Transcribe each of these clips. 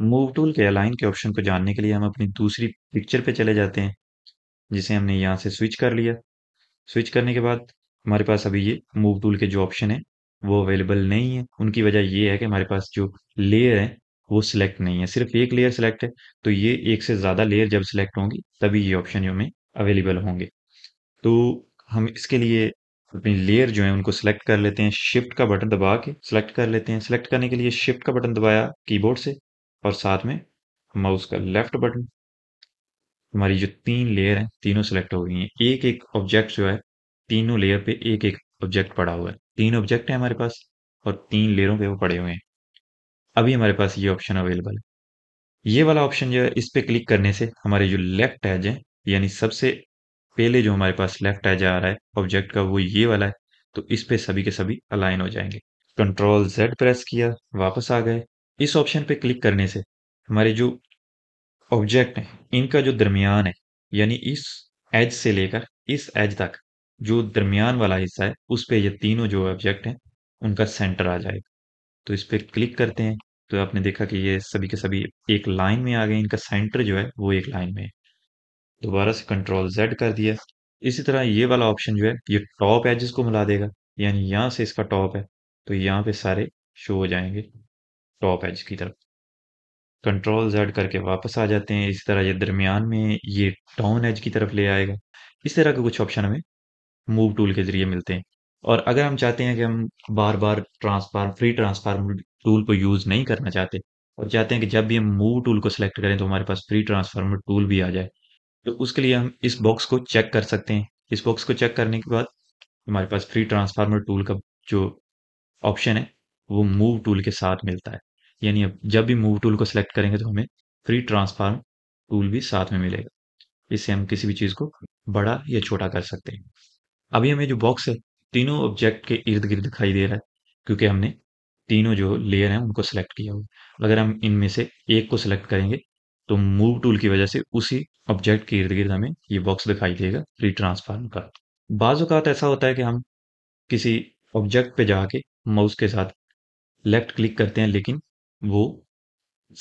move tool के align के option को जानने के लिए हम अपनी दूसरी पिक्चर पे चले जाते हैं जिसे हमने यहाँ से स्विच कर लिया स्विच करने के बाद हमारे पास अभी ये मूव टूल के जो ऑप्शन है वो अवेलेबल नहीं है उनकी वजह ये है कि हमारे पास जो लेयर है वो सिलेक्ट नहीं है सिर्फ एक लेयर सिलेक्ट है तो ये एक से ज़्यादा लेयर जब सिलेक्ट होंगी तभी ये ऑप्शन जो अवेलेबल होंगे तो हम इसके लिए अपनी लेयर जो है उनको सिलेक्ट कर लेते हैं शिफ्ट का बटन दबा के सिलेक्ट कर लेते हैं सिलेक्ट करने के लिए शिफ्ट का बटन दबाया कीबोर्ड से और साथ में माउस का लेफ्ट बटन हमारी जो तीन लेयर हैं तीनों सेलेक्ट हो गई हैं एक एक ऑब्जेक्ट जो है तीनों लेयर पे एक एक ऑब्जेक्ट पड़ा हुआ है तीन ऑब्जेक्ट है हमारे पास और तीन लेयरों पे वो पड़े हुए हैं अभी हमारे पास ये ऑप्शन अवेलेबल है ये वाला ऑप्शन जो है इस पर क्लिक करने से हमारे जो लेफ्ट एज है यानी सबसे पहले जो हमारे पास लेफ्ट एज आ रहा है ऑब्जेक्ट का वो ये वाला है तो इस पे सभी के सभी अलाइन हो जाएंगे कंट्रोल जेड प्रेस किया वापस आ गए इस ऑप्शन पे क्लिक करने से हमारे जो ऑब्जेक्ट हैं इनका जो दरमियान है यानी इस एज से लेकर इस एज तक जो दरमियान वाला हिस्सा है उस पर ये तीनों जो ऑब्जेक्ट हैं उनका सेंटर आ जाएगा तो इस पर क्लिक करते हैं तो आपने देखा कि ये सभी के सभी एक लाइन में आ गए इनका सेंटर जो है वो एक लाइन में है दोबारा से कंट्रोल जेड कर दिया इसी तरह ये वाला ऑप्शन जो है ये टॉप एजेस को मिला देगा यानी यहाँ से इसका टॉप है तो यहाँ पे सारे शो हो जाएंगे टॉप एज की तरफ कंट्रोल जेड करके वापस आ जाते हैं इसी तरह ये दरमियान में ये टाउन एज की तरफ ले आएगा इस तरह के कुछ ऑप्शन हमें मूव टूल के ज़रिए मिलते हैं और अगर हम चाहते हैं कि हम बार बार ट्रांसफार्म फ्री ट्रांसफार्म टूल को यूज़ नहीं करना चाहते और चाहते हैं कि जब भी हम मूव टूल को सिलेक्ट करें तो हमारे पास फ्री ट्रांसफार्मर टूल भी आ जाए तो उसके लिए हम इस बॉक्स को चेक कर सकते हैं इस बॉक्स को चेक करने के बाद हमारे पास फ्री ट्रांसफार्मर टूल का जो ऑप्शन है वो मूव टूल के साथ मिलता है यानी अब जब भी मूव टूल को सिलेक्ट करेंगे तो हमें फ्री ट्रांसफार्म टूल भी साथ में मिलेगा इससे हम किसी भी चीज़ को बड़ा या छोटा कर सकते हैं अभी हमें जो बॉक्स है तीनों ऑब्जेक्ट के इर्द गिर्द दिखाई दे रहा है क्योंकि हमने तीनों जो लेयर हैं उनको सेलेक्ट किया हुआ अगर हम इनमें से एक को सिलेक्ट करेंगे तो मूव टूल की वजह से उसी ऑब्जेक्ट के इर्द गिर्द हमें ये बॉक्स दिखाई देगा फ्री ट्रांसफार्म का बाज़ तो ऐसा होता है कि हम किसी ऑब्जेक्ट पे जाके माउस के साथ लेफ्ट क्लिक करते हैं लेकिन वो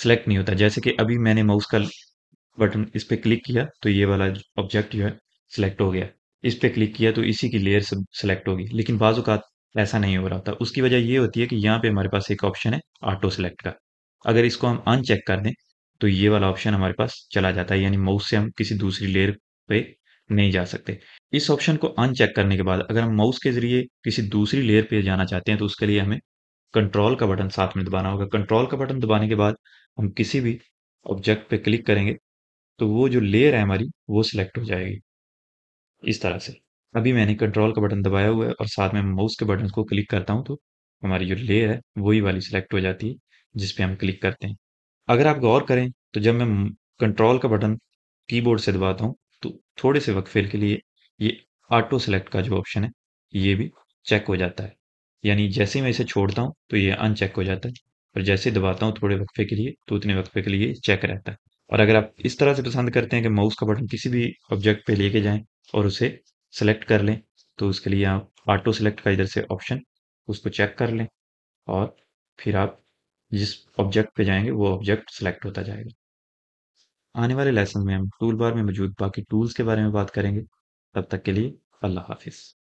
सिलेक्ट नहीं होता जैसे कि अभी मैंने माउस का बटन इस पर क्लिक किया तो ये वाला ऑब्जेक्ट जो है सिलेक्ट हो गया इस पर क्लिक किया तो इसी की लेयर सेलेक्ट होगी लेकिन बाज़ात ऐसा नहीं हो रहा था उसकी वजह ये होती है कि यहाँ पे हमारे पास एक ऑप्शन है ऑटो सेलेक्ट का अगर इसको हम अनचेक कर दें तो ये वाला ऑप्शन हमारे पास चला जाता है यानी माउस से हम किसी दूसरी लेयर पे नहीं जा सकते इस ऑप्शन को अनचेक करने के बाद अगर हम माउस के जरिए किसी दूसरी लेयर पे जाना चाहते हैं तो उसके लिए हमें कंट्रोल का बटन साथ में दबाना होगा कंट्रोल का बटन दबाने के बाद हम किसी भी ऑब्जेक्ट पे क्लिक करेंगे तो वो जो लेयर है हमारी वो सिलेक्ट हो जाएगी इस तरह से अभी मैंने कंट्रोल का बटन दबाया हुआ है और साथ में माउस के बटन को क्लिक करता हूँ तो हमारी जो लेयर है वही वाली सिलेक्ट हो जाती है जिसपे हम क्लिक करते हैं अगर आप गौर करें तो जब मैं कंट्रोल का बटन कीबोर्ड से दबाता हूँ तो थोड़े से वक्फेल के लिए ये ऑटो सेलेक्ट का जो ऑप्शन है ये भी चेक हो जाता है यानी जैसे मैं इसे छोड़ता हूँ तो ये अनचेक हो जाता है और जैसे दबाता हूँ थोड़े वक्फे के लिए तो उतने वक्फे के लिए चेक रहता है और अगर आप इस तरह से पसंद करते हैं कि माउस का बटन किसी भी ऑब्जेक्ट पे लेके जाएं और उसे सेलेक्ट कर लें तो उसके लिए आप ऑटो सेलेक्ट का इधर से ऑप्शन उसको चेक कर लें और फिर आप जिस ऑब्जेक्ट पे जाएंगे वो ऑब्जेक्ट सेलेक्ट होता जाएगा आने वाले लेसन में हम टूल बार में मौजूद बाकी टूल्स के बारे में बात करेंगे तब तक के लिए अल्लाह हाफिज़